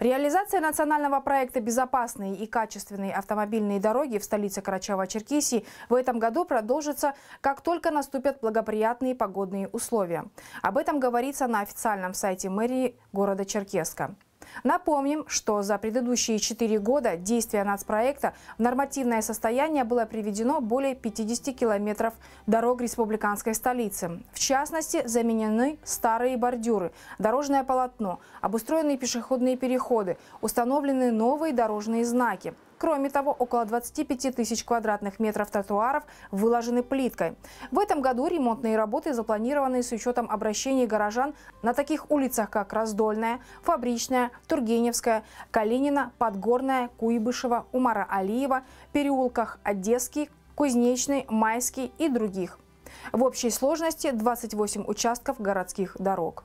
Реализация национального проекта «Безопасные и качественные автомобильные дороги» в столице Карачаева-Черкесии в этом году продолжится, как только наступят благоприятные погодные условия. Об этом говорится на официальном сайте мэрии города Черкеска. Напомним, что за предыдущие четыре года действия нацпроекта в нормативное состояние было приведено более 50 километров дорог республиканской столицы. В частности, заменены старые бордюры, дорожное полотно, обустроены пешеходные переходы, установлены новые дорожные знаки. Кроме того, около 25 тысяч квадратных метров тротуаров выложены плиткой. В этом году ремонтные работы запланированы с учетом обращений горожан на таких улицах, как Раздольная, Фабричная, Тургеневская, Калинина, Подгорная, Куйбышева, Умара Алиева, переулках Одесский, Кузнечный, Майский и других. В общей сложности 28 участков городских дорог.